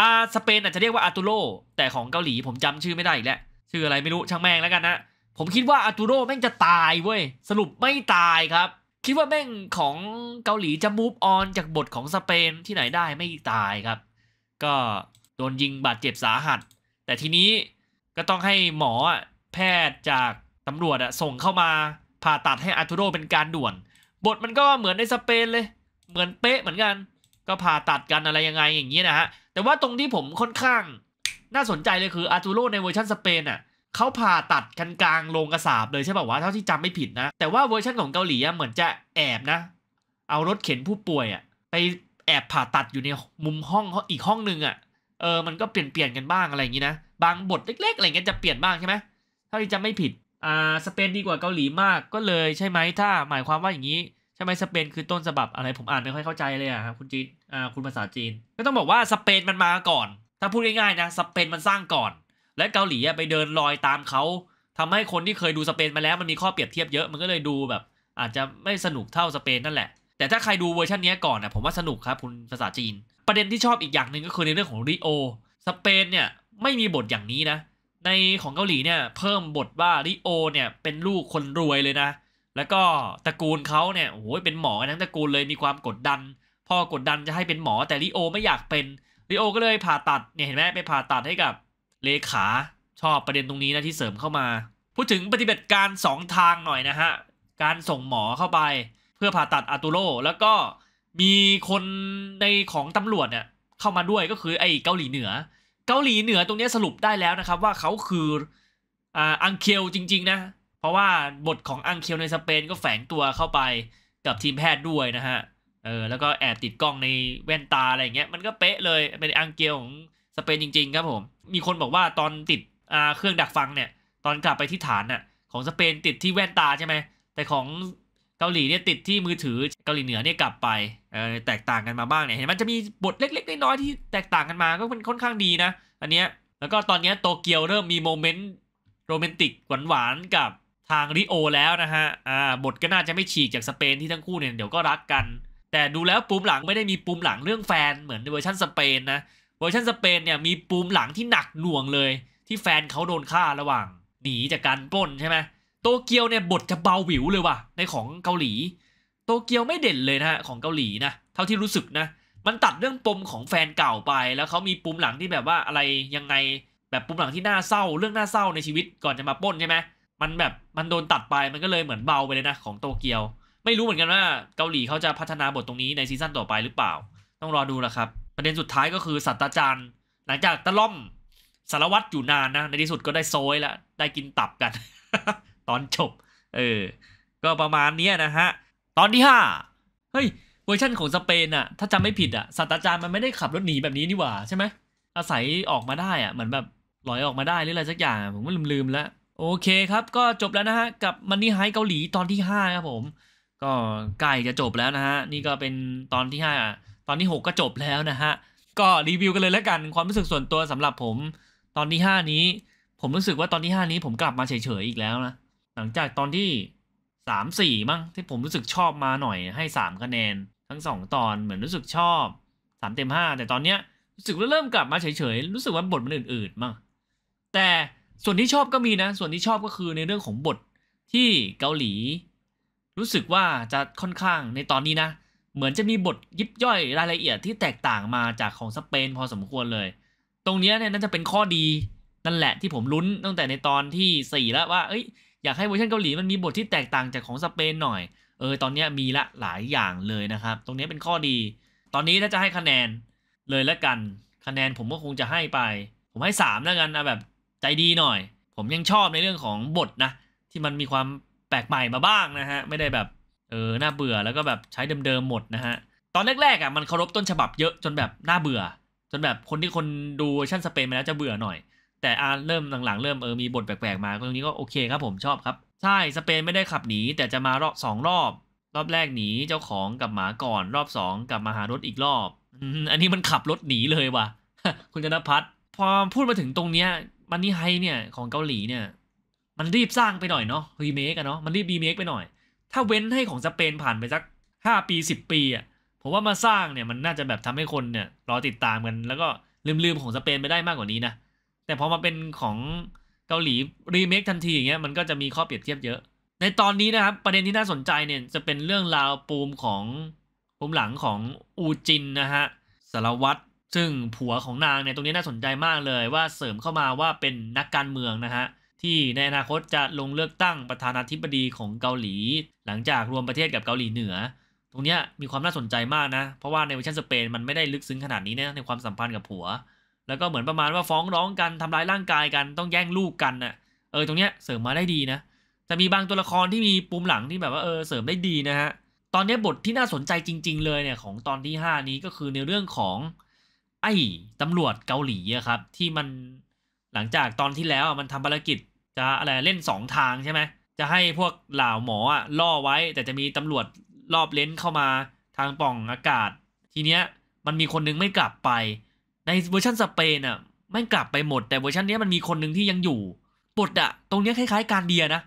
อาสเปนอ่ะจะเรียกว่าอาตูโรแต่ของเกาหลีผมจำชื่อไม่ได้อีกแล้วชื่ออะไรไม่รู้ช่างแม่งแล้วกันนะผมคิดว่าอาตูโรแม่งจะตายเว้ย สรุปไม่ตายครับ คิดว่าแม่งของเกาหลีจะมูฟออนจากบทของสเปนที่ไหนได้ไม่ตายครับ ก็โดนยิงบาดเจ็บสาหัส แต่ทีนี้ก็ต้องให้หมอแพทย์จากตำรวจอะส่งเข้ามาผ่าตัดให้อาร์ตูโรเป็นการด่วน บทมันก็เหมือนในสเปนเลย เหมือนเป๊ะเหมือนกัน ก็ผ่าตัดกันอะไรยังไงอย่างนี้นะฮะแต่ว่าตรงที่ผมค่อนข้าง น่าสนใจเลยคืออาร์ตูโรในเวอร์ชันสเปนอะเขาผ่าตัดกันกลางโรงกระสาบเลยใช่ป่าว่าเท่าที่จำไม่ผิดนะ แต่ว่าเวอร์ชันของเกาหลีเหมือนจะแอบนะ เอารถเข็นผู้ป่วยอะไปแอบผ่าตัดอยู่ในมุมห้องอีกห้องนึงอะเออมันก็เปลี่ยนเปลี่ยนกันบ้างอะไรอย่างนี้นะบางบท เล็กๆอะไรเงี้ยจะเปลี่ยนบ้างใช่ไหมถ้าที่จะไม่ผิด อ่าสเปนดีกว่าเกาหลีมากก็เลยใช่ไหมถ้าหมายความว่าอย่างนี้ ใช่ไหมสเปนคือต้นฉบับอะไรผมอ่านไม่ค่อยเข้าใจเลยอ่ะคุณจีนอ่าคุณภาษาจีน ก็ต้องบอกว่าสเปนมันมาก่อน ถ้าพูดง่ายๆนะสเปนมันสร้างก่อน และเกาหลีไปเดินรอยตามเขาทำให้คนที่เคยดูสเปนมาแล้วมันมีข้อเปรียบเทียบเยอะมันก็เลยดูแบบ อาจจะไม่สนุกเท่าสเปนนั่นแหละแต่ถ้าใครดูเวอร์ชันนี้ก่อนนะผมว่าสนุกครับคุณภาษาจีน ประเด็นที่ชอบอีกอย่างหนึ่งก็คือในเรื่องของริโอสเปนเนี่ยไม่มีบทอย่างนี้นะในของเกาหลีเนี่ยเพิ่มบทว่าริโอเนี่ยเป็นลูกคนรวยเลยนะแล้วก็ตระกูลเขาเนี่ยโอ้โหเป็นหมอทั้งตระกูลเลยมีความกดดัน พ่อกดดันจะให้เป็นหมอแต่ริโอไม่อยากเป็นริโอก็เลยผ่าตัดเนี่ยเห็นไหมไปผ่าตัดให้กับเลขาชอบประเด็นตรงนี้นะที่เสริมเข้ามา พูดถึงปฏิบัติการ 2 ทางหน่อยนะฮะการส่งหมอเข้าไป เพื่อผ่าตัดอาตูโรแล้วก็มีคนในของตำรวจเนี่ยเข้ามาด้วยก็คือไอ้เกาหลีเหนือเกาหลีเหนือตรงนี้สรุปได้แล้วนะครับว่าเขาคืออังเคลจริงๆนะ เพราะว่าบทของอังเคลในสเปนก็แฝงตัวเข้าไปกับทีมแพทย์ด้วยนะฮะเออแล้วก็แอบติดกล้องในแว่นตาอะไรอย่างเงี้ยมันก็เป๊ะเลยเป็นอังเกลของสเปนจริง ๆ ครับผมมีคนบอกว่าตอนติดเครื่องดักฟังเนี่ย ตอนกลับไปที่ฐานน่ะของสเปนติดที่แว่นตาใช่ไหมแต่ของเกาหลีเนี่ยติดที่มือถือเกาหลีเหนือเนี่ยกลับไป แตกต่างกันมาบ้างเนี่ยเห็นมันจะมีบทเล็กๆ น้อยๆที่แตกต่างกันมา ก็เป็นค่อนข้างดีนะอันเนี้ยแล้วก็ตอนนี้โตเกียวเริ่มมีโมเมนต์โรแมนติกหวานๆกับทางริโอแล้วนะฮะอ่าบทก็น่าจะไม่ฉีกจากสเปน ที่ทั้งคู่เนี่ยเดี๋ยวก็รักกัน แต่ดูแล้วปุ่มหลังไม่ได้มีปุ่มหลังเรื่องแฟนเหมือนเวอร์ชันสเปนนะเวอร์ชันสเปนเนี่ยมีปุ่มหลังที่หนักหน่วงเลย ที่แฟนเขาโดนฆ่าระหว่างหนีจากการปล้นใช่ไหมโตเกียวเนี่ยบทจะเบาหวิวเลยว่ะ ในของเกาหลี โตเกียวไม่เด่นเลยนะฮะของเกาหลีนะ เท่าที่รู้สึกนะ มันตัดเรื่องปมของแฟนเก่าไป แล้วเขามีปมหลังที่แบบว่าอะไรยังไงแบบปมหลังที่น่าเศร้าเรื่องน่าเศร้าในชีวิตก่อนจะมาป้นใช่ไหมมันแบบมันโดนตัดไปมันก็เลยเหมือนเบาไปเลยนะ ของโตเกียว ไม่รู้เหมือนกันว่าเกาหลีเขาจะพัฒนาบทตรงนี้ในซีซั่นต่อไปหรือเปล่า ต้องรอดูละครับประเด็นสุดท้ายก็คือสัตว์จารย์ หลังจากตะล่อมสารวัตรอยู่นานนะในที่สุดก็ได้โซยแล้วได้กินตับกันตอนจบ เออ ก็ประมาณนี้นะฮะ ตอนที่ห้าเฮ้ย เวอร์ชั่นของสเปนอะถ้าจำไม่ผิดอะัตสตอาจารย์มันไม่ได้ขับรถหนีแบบนี้นี่หว่าใช่ไหม อาศัยออกมาได้อะเหมือนแบบลอยออกมาได้หรืออะไรสักอย่างผมก็ลืมๆแล้วโอเคครับ ก็จบแล้วนะฮะ กับมันนี่ไฮเกาหลีตอนที่5ครับผม ก็ใกล้จะจบแล้วนะฮะ นี่ก็เป็นตอนที่5ตอนที่6ก็จบแล้วนะฮะ ก็รีวิวกันเลยแล้วกัน ความรู้สึกส่วนตัวสำหรับผม ตอนที่5นี้ผมรู้สึกว่าตอนที่5นี้ผมกลับมาเฉยๆอีกแล้วนะหลังจากตอนที่สามสี่มั้งที่ผมรู้สึกชอบมาหน่อยให้สามคะแนน ทั้งสองตอนเหมือนรู้สึกชอบสามเต็มห้าแต่ตอนเนี้ยรู้สึกว่าเริ่มกลับมาเฉยๆรู้สึกว่าบทมันอื่น ๆมั้งแต่ส่วนที่ชอบก็มีนะ ส่วนที่ชอบก็คือในเรื่องของบทที่เกาหลี รู้สึกว่าจะค่อนข้างในตอนนี้นะเหมือนจะมีบทยิบย่อยรายละเอียดที่แตกต่างมาจากของสเปนพอสมควรเลย ตรงนี้เนี่ยน่าจะเป็นข้อดีนั่นแหละที่ผมลุ้นตั้งแต่ในตอนที่4แล้วว่า เอ้ยอยากให้เวอร์ชันเกาหลีมันมีบทที่แตกต่างจากของสเปนหน่อย เออ ตอนนี้มีละหลายอย่างเลยนะครับ ตรงนี้เป็นข้อดี ตอนนี้ถ้าจะให้คะแนน เลยละกัน คะแนนผมก็คงจะให้ไป ผมให้3แล้วกันนะแบบใจดีหน่อย ผมยังชอบในเรื่องของบทนะ ที่มันมีความแปลกใหม่มาบ้างนะฮะ ไม่ได้แบบ เออ น่าเบื่อ แล้วก็แบบใช้เดิมๆหมดนะฮะ ตอนแรกๆอ่ะมันเคารพต้นฉบับเยอะจนแบบน่าเบื่อ จนแบบคนที่คนดูเวอร์ชันสเปนมาแล้วจะเบื่อหน่อยแต่อาเริ่มหลังๆ เริ่มเออมีบทแปลกๆมาตรงนี้ก็โอเคครับ ผมชอบครับใช่สเปนไม่ได้ขับหนี แต่จะมารอบสองรอบ รอบแรกหนี เจ้าของกับหมาก่อน รอบสองกลับมาหารถอีกรอบอันนี้มันขับรถหนีเลยว่ะคุณจนพัฒน์พอพูดมาถึงตรงเนี้ยมันนี่ไฮเนี่ยของเกาหลีเนี่ย มันรีบสร้างไปหน่อยเนาะรีเมคอะเนาะมันรีบรีเมคไปหน่อย ถ้าเว้นให้ของสเปนผ่านไปสักห้าปีสิบปีอะผมว่ามาสร้างเนี่ยมันน่าจะแบบทำให้คนเนี่ย รอติดตามกันแล้วก็ลืมๆของสเปนไปได้มากกว่านี้นะแต่พอมาเป็นของเกาหลีรีเมคทันทีอย่างเงี้ยมันก็จะมีข้อเปรียบเทียบเยอะ ในตอนนี้นะครับประเด็นที่น่าสนใจเนี่ยจะเป็นเรื่องราวปูมของปูมหลังของอูจินนะฮะสารวัตร ซึ่งผัวของนางเนี่ยตรงนี้น่าสนใจมากเลย ว่าเสริมเข้ามาว่าเป็นนักการเมืองนะฮะที่ในอนาคตจะลงเลือกตั้งประธานาธิบดีของเกาหลี หลังจากรวมประเทศกับเกาหลีเหนือ ตรงนี้มีความน่าสนใจมากนะเพราะว่าในเวอร์ชันสเปนมันไม่ได้ลึกซึ้งขนาดนี้นะในความสัมพันธ์กับผัวแล้วก็เหมือนประมาณว่าฟ้องร้องกันทำร้ายร่างกายกันต้องแย่งลูกกันนะ่ะเออตรงเนี้ยเสริมมาได้ดีนะแต่มีบางตัวละครที่มีปุ่มหลังที่แบบว่าเออเสริมได้ดีนะฮะตอนนี้บทที่น่าสนใจจริง ๆเลยเนี่ยของตอนที่ 5 นี้ก็คือในเรื่องของ ไอ้ตำรวจเกาหลีอะครับ ที่มันหลังจากตอนที่แล้วมันทำภารกิจ จะอะไรเล่น 2 ทางใช่ไหม จะให้พวกเหล่าหมออะล่อไว้ แต่จะมีตำรวจรอบเลนเข้ามาทางป่องอากาศ ทีเนี้ยมันมีคนนึงไม่กลับไปในเวอร์ชันสเปนอ่ะม่กลับไปหมดแต่เวอร์ชันนี้มันมีคนหนึ่งที่ยังอยู่บทอะตรงนี้คล้าย ๆ การเดียนะ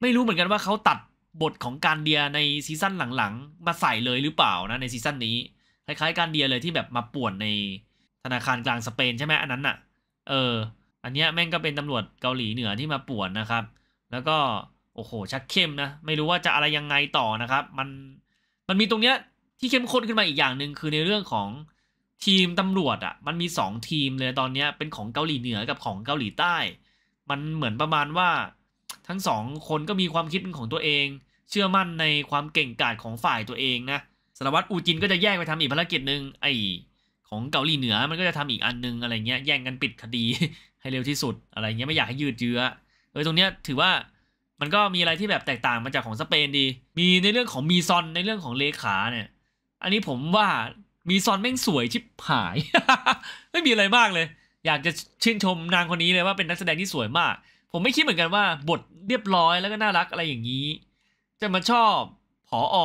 ไม่รู้เหมือนกันว่าเขาตัดบทของการเดียในซีซั่นหลังๆ มาใส่เลยหรือเปล่า นะในซีซั่นนี้ คล้ายๆ การเดียเลยที่แบบมาป่วนในธนาคารกลางสเปน ใช่ไหมอันนั้นอะเออ อันเนี้ยแม่งก็เป็นตำรวจเกาหลีเหนือที่มาป่วนนะครับ แล้วก็โอ้โหชักเข้มนะไม่รู้ว่าจะอะไรยังไงต่อนะครับ มันมันมีตรงเนี้ยที่เข้มข้นขึ้นมาอีกอย่างหนึ่งคือในเรื่องของทีมตำรวจอะ่ะมันมีสองทีมเลยตอนเนี้ยเป็นของเกาหลีเหนือกับของเกาหลีใต้ มันเหมือนประมาณว่าทั้งสองคนก็มีความคิดเป็นของตัวเอง เชื่อมั่นในความเก่งกาจของฝ่ายตัวเองนะสารวัตรอูจินก็จะแยกไปทำอีกภารกิจหนึ่งไอของเกาหลีเหนือมันก็จะทำอีกอันนึงอะไรเงี้ยแย่งกันปิดคดีให้เร็วที่สุดอะไรเงี้ยไม่อยากให้ยืดเยื้อเออตรงเนี้ยถือว่ามันก็มีอะไรที่แบบแตกต่างมาจากของสเปนดี มีในเรื่องของมีซอนในเรื่องของเลขาเนี่ย อันนี้ผมว่ามีซอนแม่งสวยชิบหาย ไม่มีอะไรมากเลย อยากจะชื่นชมนางคนนี้เลยว่าเป็นนักแสดงที่สวยมาก ผมไม่คิดเหมือนกันว่าบทเรียบร้อยแล้วก็น่ารักอะไรอย่างนี้ จะมาชอบผออ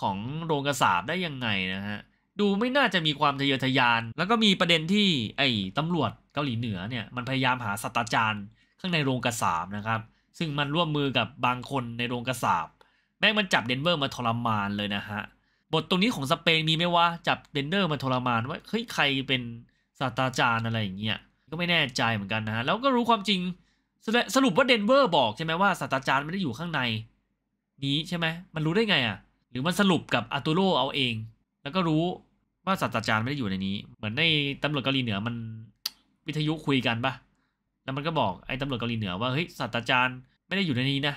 ของโรงกระสาบได้ยังไงนะฮะดูไม่น่าจะมีความทะเยอทะยาน แล้วก็มีประเด็นที่ ไอ้ตำรวจเกาหลีเหนือเนี่ยมันพยายามหาสตาจารย์ข้างในโรงกระสาบนะครับ ซึ่งมันร่วมมือกับบางคนในโรงกระสาบแม่งมันจับเดนเวอร์มาทรมานเลยนะฮะบทตรงนี้ของสเปนมีไหมวะจับเบนเดอร์มาทรมานว่าเฮ้ยใครเป็นศาสตราจารย์อะไรอย่างเงี้ยก็ไม่แน่ใจเหมือนกันนะฮะแล้วก็รู้ความจริงสรุปว่าเดนเวอร์บอกใช่ไหมว่า ศาสตราจารย์ไม่ได้อยู่ข้างใน นี้ใช่ไหมมันรู้ได้ไงอ่ะ หรือมันสรุปกับอาตูโรเอาเอง แล้วก็รู้ว่าศาสตราจารย์ไม่ได้อยู่ในนี้ เหมือนในตำรวจเกาหลีเหนือมันวิทยุคุยกันปะแล้วมันก็บอกไอ้ตำรวจเกาหลีเหนือ ว่าเฮ้ยศาสตราจารย์ไม่ได้อยู่ในนี้นะ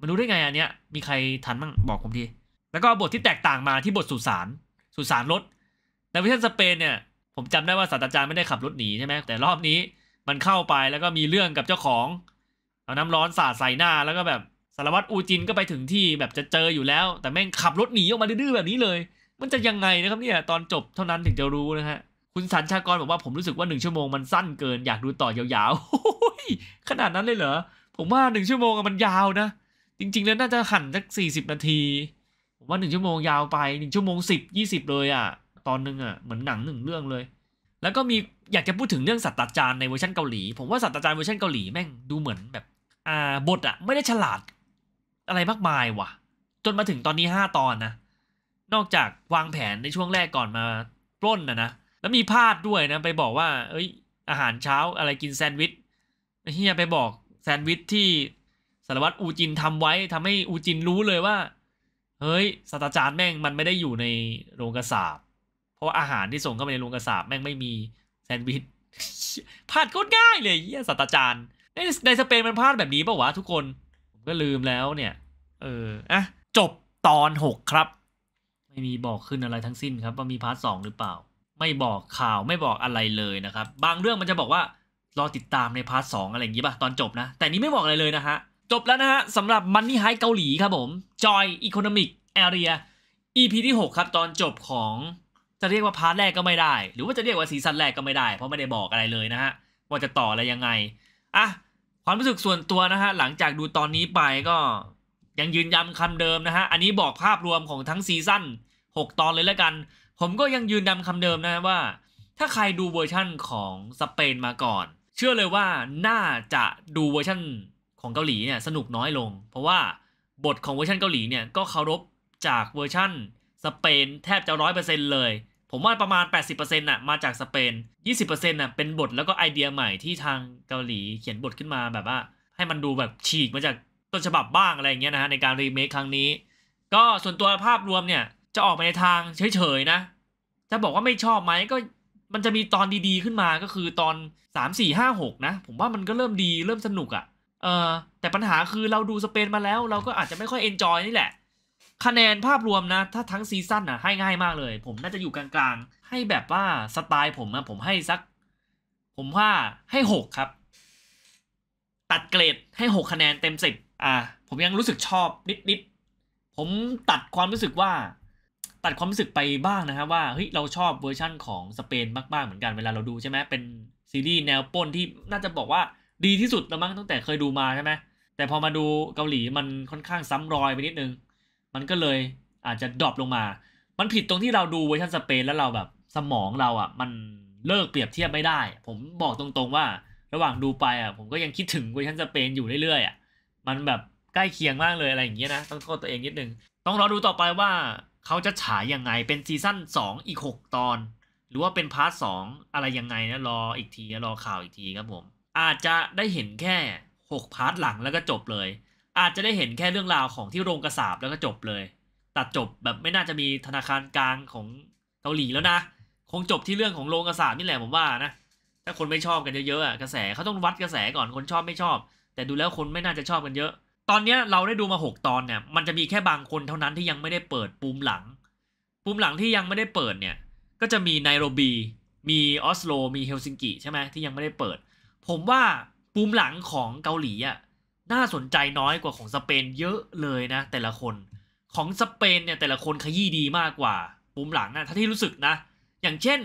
มันรู้ได้ไงอันเนี้ยมีใครทันบ้างบอกผมทีแล้วก็บทที่แตกต่างมาที่บทสุสานสุสานรถในเวอร์ชันสเปนเนี่ย ผมจำได้ว่าศาสตราจารย์ไม่ได้ขับรถหนีใช่ไหมแต่รอบนี้มันเข้าไปแล้วก็มีเรื่องกับเจ้าของ เอาน้ำร้อนสาดใส่หน้าแล้วก็แบบสารวัตรอูจินก็ไปถึงที่แบบจะเจออยู่แล้ว แต่แม่งขับรถหนีออกมาดื้อแบบนี้เลย มันจะยังไงนะครับเนี่ยตอนจบเท่านั้นถึงจะรู้นะฮะคุณสันชากรบอกว่าผมรู้สึกว่าหนึ่งชั่วโมงมันสั้นเกินอยากดูต่อยาวๆขนาดนั้นเลยเหรอผมว่าหนึ่งชั่วโมงมันยาวนะจริงๆแล้วน่าจะหั่นสักสี่สิบนาทีผมว่าหนึ่งชั่วโมงยาวไปหนึ่งชั่วโมงสิบยี่สิบเลยอะ่ะ ตอนหนึ่งอะ่ะเหมือนหนังหนึ่งเรื่องเลย แล้วก็มีอยากจะพูดถึงเรื่องตว์ตาจารในเวอร์ชันเกาหลีผมว่าตว์ตาจารเวอร์ชันเกาหลีแม่งดูเหมือนแบบอ่าบทอะ่ะไม่ได้ฉลาด อะไรมากมายว่ะ จนมาถึงตอนนี้ห้าตอนนะนอกจากวางแผนในช่วงแรกก่อนมาปล้นนะนะ แล้วมีพลาดด้วยนะไปบอกว่า เอ้ย อาหารเช้าอะไรกินแซนด์วิชเฮียไปบอกแซนด์วิชที่สารวัตรอูจินทำไว้ ทำให้อูจินรู้เลยว่าเฮ้ยาสตาจารย์แม่งมันไม่ได้อยู่ในโรงกระสาบเพราะอาหารที่ส่งเข้าไปในโรงกระสาบแม่งไม่มีแซนด์วิชพลาดโคตรง่ายเลยเฮียาสตาจารย์ในในสเปนมันพลาดแบบนี้ปะวะทุกคน ผมก็ลืมแล้วเนี่ย เอออ่ะจบตอนหกครับ ไม่มีบอกขึ้นอะไรทั้งสิ้นครับว่ามีพาร์ทสองหรือเปล่า ไม่บอกข่าวไม่บอกอะไรเลยนะครับ บางเรื่องมันจะบอกว่ารอติดตามในพาร์ทสอะไรอย่างนี้ป่ะตอนจบนะ แต่นี้ไม่บอกอะไรเลยนะฮะจบแล้วนะฮะสำหรับมันนี่ไฮเกาหลีครับผม Joy Economic Area EP ที่ 6 ครับตอนจบของจะเรียกว่าพาร์ทแรกก็ไม่ได้ หรือว่าจะเรียกว่าซีซั่นแรกก็ไม่ได้ เพราะไม่ได้บอกอะไรเลยนะฮะ ว่าจะต่ออะไรยังไงอ่ะความรู้สึกส่วนตัวนะฮะ หลังจากดูตอนนี้ไปก็ยังยืนยันคำเดิมนะฮะ อันนี้บอกภาพรวมของทั้งซีซั่น6 ตอนเลยแล้วกัน ผมก็ยังยืนยันคำเดิมนะว่า ถ้าใครดูเวอร์ชั่นของสเปนมาก่อน เชื่อเลยว่าน่าจะดูเวอร์ชั่นของเกาหลีเนี่ยสนุกน้อยลง เพราะว่าบทของเวอร์ชันเกาหลีเนี่ยก็เคารพจากเวอร์ชั่น สเปนแทบจะร้อยเปอร์เซ็นต์เลย ผมว่าประมาณ 80%อน่ะมาจากสเปน20%น่ะเป็นบทแล้วก็ไอเดียใหม่ที่ทางเกาหลีเขียนบทขึ้นมาแบบว่าให้มันดูแบบฉีกมาจากต้นฉบับบ้างอะไรเงี้ยนะฮะในการรีเมคครั้งนี้ ก็ส่วนตัวภาพรวมเนี่ยจะออกไปในทางเฉยๆนะจะบอกว่าไม่ชอบไหมก็มันจะมีตอนดีๆขึ้นมาก็คือตอน 3 4 5 6นะ ผมว่ามันก็เริ่มดีเริ่มสนุกอะ่ะเออแต่ปัญหาคือเราดูสเปนมาแล้ว เราก็อาจจะไม่ค่อยเอนจอยนี่แหละ คะแนนภาพรวมนะ ถ้าทั้งซีซั่นอ่ะ ให้ง่ายมากเลย ผมน่าจะอยู่กลางๆ ให้แบบว่า สไตล์ผมอะผมให้สัก ผมว่าให้หกครับ ตัดเกรด ให้หกคะแนนเต็มสิบอ่ะผมยังรู้สึกชอบ นิดนิดผมตัดความรู้สึกว่า ตัดความรู้สึกไปบ้างนะครับ ว่าเฮ้ยเราชอบเวอร์ชั่นของสเปนมากๆเหมือนกันเวลาเราดูใช่ไหมเป็นซีรีส์แนวป้นที่น่าจะบอกว่าดีที่สุดแล้วมั้งตั้งแต่เคยดูมาใช่ไหมแต่พอมาดูเกาหลีมันค่อนข้างซ้ำรอยไปนิดนึง มันก็เลยอาจจะดรอปลงมา มันผิดตรงที่เราดูเวอร์ชันสเปนแล้วเราแบบสมองเราอ่ะมันเลิกเปรียบเทียบไม่ได้ ผมบอกตรงๆว่าระหว่างดูไปอ่ะ ผมก็ยังคิดถึงเวอร์ชันสเปนอยู่เรื่อยๆอ่ะมันแบบใกล้เคียงมากเลยอะไรอย่างเงี้ยนะต้องโทษตัวเองนิดนึง ต้องรอดูต่อไปว่าเขาจะฉายยังไงเป็นซีซั่น2อีก6 ตอน หรือว่าเป็นพาร์ท2อะไรยังไงนะรออีกทีรอข่าวอีกทีครับผมอาจจะได้เห็นแค่ 6พาร์ทหลังแล้วก็จบเลย อาจจะได้เห็นแค่เรื่องราวของที่โรงกระสาบแล้วก็จบเลย ตัดจบแบบไม่น่าจะมีธนาคารกลางของเกาหลีแล้วนะ คงจบที่เรื่องของโรงกระสาบนี่แหละผมว่านะ ถ้าคนไม่ชอบกันเยอะๆกระแสเขาต้องวัดกระแสก่อนคนชอบไม่ชอบ แต่ดูแล้วคนไม่น่าจะชอบกันเยอะ ตอนนี้เราได้ดูมา 6 ตอนเนี่ย มันจะมีแค่บางคนเท่านั้นที่ยังไม่ได้เปิดปูมหลังปูมหลังที่ยังไม่ได้เปิดเนี่ย ก็จะมีไนโรบี มีออสโล มีเฮลซิงกิใช่ไหมที่ยังไม่ได้เปิดผมว่าปูมหลังของเกาหลีอ่ะน่าสนใจน้อยกว่าของสเปนเยอะเลยนะแต่ละคนของสเปนเนี่ยแต่ละคนขยี้ดีมากกว่า ปูมหลังนะถ้าที่รู้สึกนะ อย่างเช่น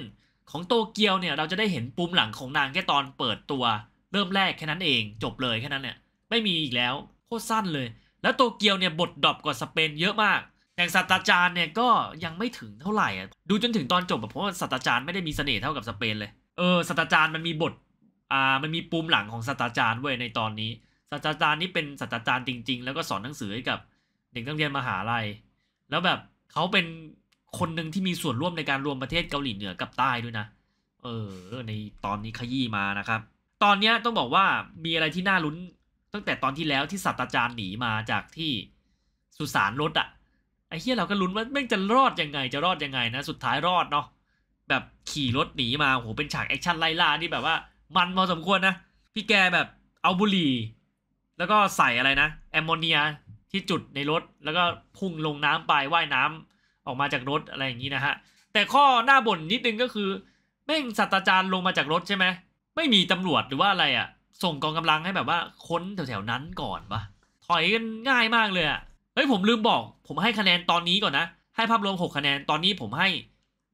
ของโตเกียวเนี่ยเราจะได้เห็นปูมหลังของนางแค่ตอนเปิดตัว เริ่มแรกแค่นั้นเองจบเลยแค่นั้นเนี่ยไม่มีอีกแล้วโคตรสั้นเลย แล้วโตเกียวเนี่ยบทดรอปกว่าสเปนเยอะมากอย่างสัสตาจารย์เนี่ยก็ยังไม่ถึงเท่าไหร่อ่ะดูจนถึงตอนจบแบบเพราะว่าสัสตาจารย์ไม่ได้มีเสน่ห์เท่ากับสเปนเลยเออสัสตาจารย์มันมีบทอ่ามันมีปุ่มหลังของศาสตราจารย์เว้ยในตอนนี้ศาสตราจารย์นี่เป็นศาสตราจารย์จริง ๆ แล้วก็สอนหนังสือให้กับเด็กนักเรียนมหาลัยแล้วแบบเขาเป็นคนหนึ่งที่มีส่วนร่วมในการรวมประเทศเกาหลีเหนือกับใต้ด้วยนะเออ ในตอนนี้ขยี้มานะครับ ตอนเนี้ยต้องบอกว่ามีอะไรที่น่าลุ้นตั้งแต่ตอนที่แล้วที่ศาสตราจารย์หนีมาจากที่สุสานรถอะไอ้เฮียเราก็ลุ้นว่าแม่งจะรอดยังไง จะรอดยังไงนะสุดท้ายรอดเนาะแบบขี่รถหนีมาโหเป็นฉากแอคชั่นไล่ล่านี่แบบว่ามันพอสมควรนะ พี่แกแบบเอาบุหรี่แล้วก็ใส่อะไรนะ แอมโมเนียที่จุดในรถ แล้วก็พุ่งลงน้ำไปว่ายน้ำออกมาจากรถอะไรอย่างนี้นะฮะ แต่ข้อหน้าบ่นนิดนึงก็คือแม่งสัตว์จารย์ลงมาจากรถใช่ไหม ไม่มีตำรวจหรือว่าอะไรอะ่ะ ส่งกองกำลังให้แบบว่าค้นแถวๆ นั้นก่อนปะถอยกันง่ายมากเลยอะ่ะเฮ้ยผมลืมบอก ผมให้คะแนนตอนนี้ก่อนนะ ให้ภาพรวมกคะแนนตอนนี้ผมให้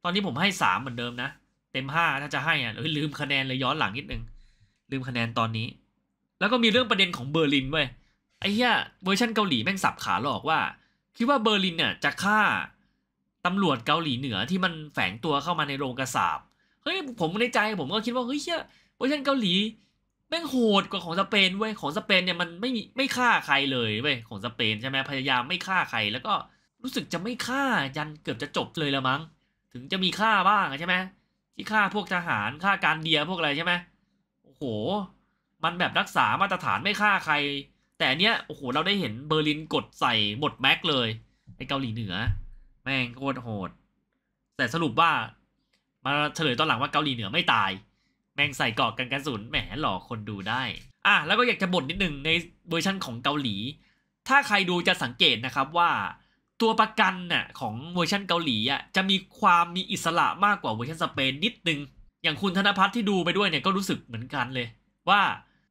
ตอนนี้ผมให้สามเหมือนเดิมนะเต็มห้าถ้าจะให้อ่ะลืมคะแนนเลยย้อนหลังนิดนึง ลืมคะแนนตอนนี้ แล้วก็มีเรื่องประเด็นของเบอร์ลินเว้ยไอ้เหี้ย เวอร์ชันเกาหลีแม่งสับขาหลอกว่า คิดว่าเบอร์ลินเนี่ยจะฆ่า ตำรวจเกาหลีเหนือที่มันแฝงตัวเข้ามาในโรงกระสาบเฮ้ยผมในใจผมก็คิดว่าเฮ้ยเชี่ยเวอร์ชันเกาหลีแม่งโหดกว่าของสเปนเว้ย ของสเปนเนี่ยมันไม่ไม่ฆ่าใครเลยเว้ยของสเปนใช่ไหมพยายามไม่ฆ่าใคร แล้วก็รู้สึกจะไม่ฆ่ายันเกือบจะจบเลยละมั้ง ถึงจะมีฆ่าบ้างใช่ไหมที่ฆ่าพวกทหารฆ่าการเดีย พวกอะไรใช่ไหมโอ้โห มันแบบรักษามาตรฐานไม่ฆ่าใคร แต่เนี้ย โอ้โหเราได้เห็นเบอร์ลินกดใส่หมดแม็กเลยในเกาหลีเหนือ แม่งโคตรโหด แต่สรุปว่า มาเฉลยตอนหลังว่าเกาหลีเหนือไม่ตาย แม่งใส่เกาะกันกระสุนแหมหลอกคนดูได้ อ่ะ แล้วก็อยากจะบ่นนิดนึงในเวอร์ชั่นของเกาหลี ถ้าใครดูจะสังเกตนะครับว่าตัวประกันน่ะของเวอร์ชันเกาหลีอ่ะจะมีความมีอิสระมากกว่าเวอร์ชันสเปนนิดนึง อย่างคุณธนพัฒน์ที่ดูไปด้วยเนี่ยก็รู้สึกเหมือนกันเลย ว่า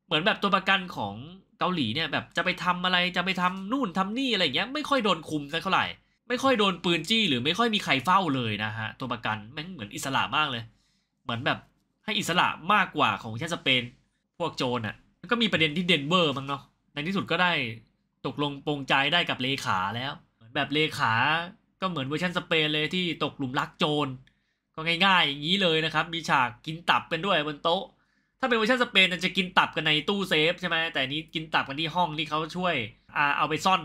เหมือนแบบตัวประกันของเกาหลีเนี่ยแบบจะไปทำอะไรจะไปทำนู่นทำนี่อะไรอย่างเงี้ยไม่ค่อยโดนคุมสักเท่าไหร่ไม่ค่อยโดนปืนจี้หรือไม่ค่อยมีใครเฝ้าเลยนะฮะ ตัวประกันแม่งเหมือนอิสระมากเลย เหมือนแบบให้อิสระมากกว่าของเวอร์ชันสเปน พวกโจนอ่ะก็มีประเด็นที่เดนเวอร์มั้งเนาะในที่สุดก็ได้ตกลงปรงใจได้กับเลขาแล้วแบบเลขาก็เหมือนเวอร์ชันสเปนเลยที่ตกหลุมรักโจร ก็ง่ายๆ อย่างนี้เลยนะครับ มีฉากกินตับกันด้วยบนโต๊ะ ถ้าเป็นเวอร์ชันสเปนจะกินตับกันในตู้เซฟใช่ไหม แต่นี้กินตับกันที่ห้องที่เขาช่วยอาเอาไปซ่อน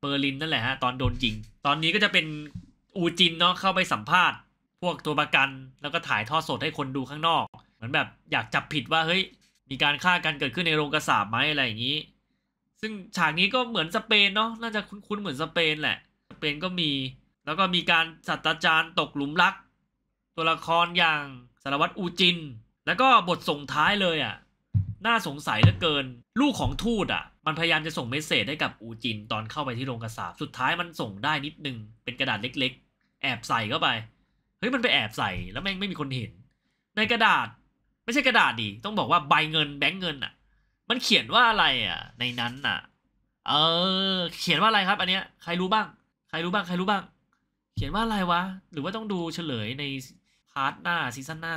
เบอร์ลินนั่นแหละฮะตอนโดนยิง ตอนนี้ก็จะเป็นอูจินเนาะเข้าไปสัมภาษณ์ พวกตัวประกัน แล้วก็ถ่ายทอดสดให้คนดูข้างนอก เหมือนแบบอยากจับผิดว่าเฮ้ยมีการฆ่ากันเกิดขึ้นในโรงกระสาบไหมอะไรอย่างนี้ ซึ่งฉากนี้ก็เหมือนสเปนเนาะน่าจะคุ้นๆเหมือนสเปนแหละเปนก็มีแล้วก็มีการสัตวาจารย์ตกหลุมรัก ตัวละครอย่างสารวัตรอูจิน แล้วก็บทส่งท้ายเลยอะ่ะน่าสงสัยเหลือเกิน ลูกของทูตอะ่ะ มันพยายามจะส่งเมสเซจให้กับอูจินตอนเข้าไปที่โรงกระสาบสุดท้ายมันส่งได้นิดนึงเป็นกระดาษเล็กๆ แอบใส่เข้าไปเฮ้ยมันไปแอบใส่แล้วแม่งไม่มีคนเห็น ในกระดาษไม่ใช่กระดาษดี ต้องบอกว่าใบเงินแบงก์เงินอ่ะ มันเขียนว่าอะไรอ่ะ ในนั้นอ่ะเออเขียนว่าอะไรครับอันเนี้ยใครรู้บ้างใครรู้บ้างใครรู้บ้างเขียนว่าอะไรวะ หรือว่าต้องดูเฉลยในพาร์ทหน้าซีซั่นหน้า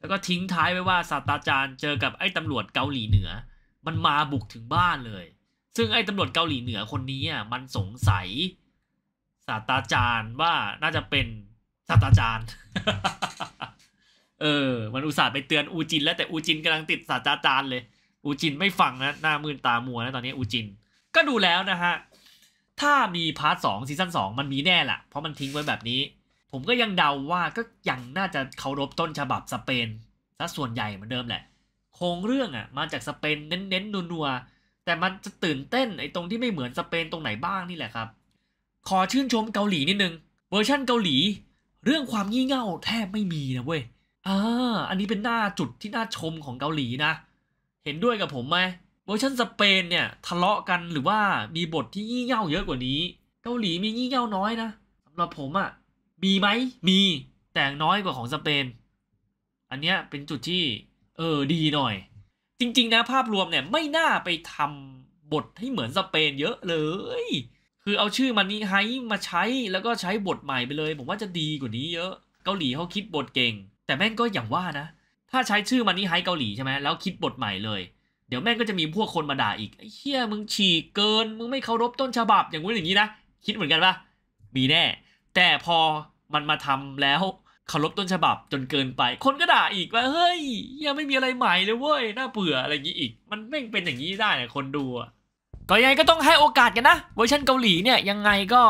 แล้วก็ทิ้งท้ายไว้ว่าศาสตราจารย์เจอกับไอ้ตำรวจเกาหลีเหนือ มันมาบุกถึงบ้านเลย ซึ่งไอ้ตำรวจเกาหลีเหนือคนนี้อ่ะมันสงสัยศาสตราจารย์ว่าน่าจะเป็นศาสตราจารย์ เออ มันอุตส่าห์ไปเตือนอูจิน แล้วแต่อูจินกำลังติดศาสตราจารย์เลยอูจินไม่ฟังนะหน้ามืนตามัวนะตอนนี้อูจินก็ดูแล้วนะฮะถ้ามีพาร์ทสองซีซั่นสองมันมีแน่แหละเพราะมันทิ้งไว้แบบนี้ ผมก็ยังเดาว่าก็ยังน่าจะเคารพต้นฉบับสเปนซะส่วนใหญ่เหมือนเดิมแหละ โครงเรื่องอะ่ะ มาจากสเปนเน้นๆนัวๆ แต่มันจะตื่นเต้นไอ้ตรงที่ไม่เหมือนสเปนตรงไหนบ้างนี่แหละครับ ขอชื่นชมเกาหลีนิดนึง เวอร์ชั่นเกาหลี เรื่องความงี่เง่าแทบไม่มีนะเว้ยอ่าอันนี้เป็นหน้าจุดที่น่าชมของเกาหลีนะเห็นด้วยกับผมไหมเวอร์ชันสเปนเนี่ย ทะเลาะกันหรือว่ามีบทที่ยี่เง่าเยอะกว่านี้ เกาหลีมียี่เง่าน้อยนะสำหรับผมอะ่ะ มีไหม มีแต่น้อยกว่าของสเปนอันเนี้ยเป็นจุดที่ เออดีหน่อย จริงๆนะภาพรวมเนี่ยไม่น่าไปทำบทให้เหมือนสเปนเยอะเลย คือเอาชื่อมันนี้ไฮมาใช้แล้วก็ใช้บทใหม่ไปเลย ผมว่าจะดีกว่านี้เยอะเกาหลีเขาคิดบทเก่ง แต่แม่งก็อย่างว่านะ ถ้าใช้ชื่อมันนี้ไฮเกาหลีใช่ไหมแล้ว คิดบทใหม่เลยเดี๋ยวแม่งก็จะมีพวกคนมาด่าอีกเฮียมึงฉี่เกินมึงไม่เคารพต้นฉบับอย่างนู้นอย่างนี้นะ คิดเหมือนกันปะมีแน่แต่พอมันมาทำแล้วเคารพต้นฉบับจนเกินไป คนก็ด่าอีกว่าเฮ้ยยังไม่มีอะไรใหม่เลยเว้ยน่าเบื่ออะไรอย่างนี้อีก มันแม่งเป็นอย่างนี้ได้นะคนดูก็ยังไงก็ต้องให้โอกาสกันนะเวอร์ชันเกาหลีเนี่ยยังไงก็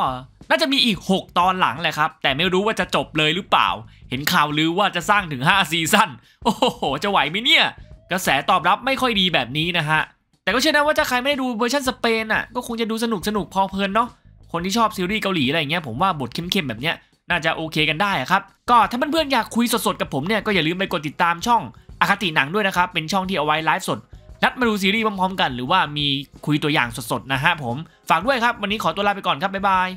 น่าจะมีอีก 6 ตอนหลังแหละครับ แต่ไม่รู้ว่าจะจบเลยหรือเปล่า เห็นข่าวลือว่าจะสร้างถึง 5 ซีซั่นโอ้โหจะไหวไหมเนี่ยกระแสตอบรับไม่ค่อยดีแบบนี้นะฮะ แต่ก็เชื่อนะว่าถ้าใครไม่ได้ดูเวอร์ชันสเปนอ่ะ ก็คงจะดูสนุกสนุกพอเพลินเนาะ คนที่ชอบซีรีส์เกาหลีอะไรเงี้ยผมว่าบทเข้มๆแบบเนี้ยน่าจะโอเคกันได้ครับ ก็ถ้าเพื่อนๆอยากคุยสดๆกับผมเนี่ย ก็อย่าลืมไปกดติดตามช่อง อาคติหนังด้วยนะครับ เป็นช่องที่เอาไว้ไลฟ์สดนัดมาดูซีรีส์พร้อมๆกัน หรือว่ามีคุยตัวอย่างสดๆนะฮะผมฝากด้วยครับวันนี้ขอตัวลาไปก่อนครับบ๊ายบาย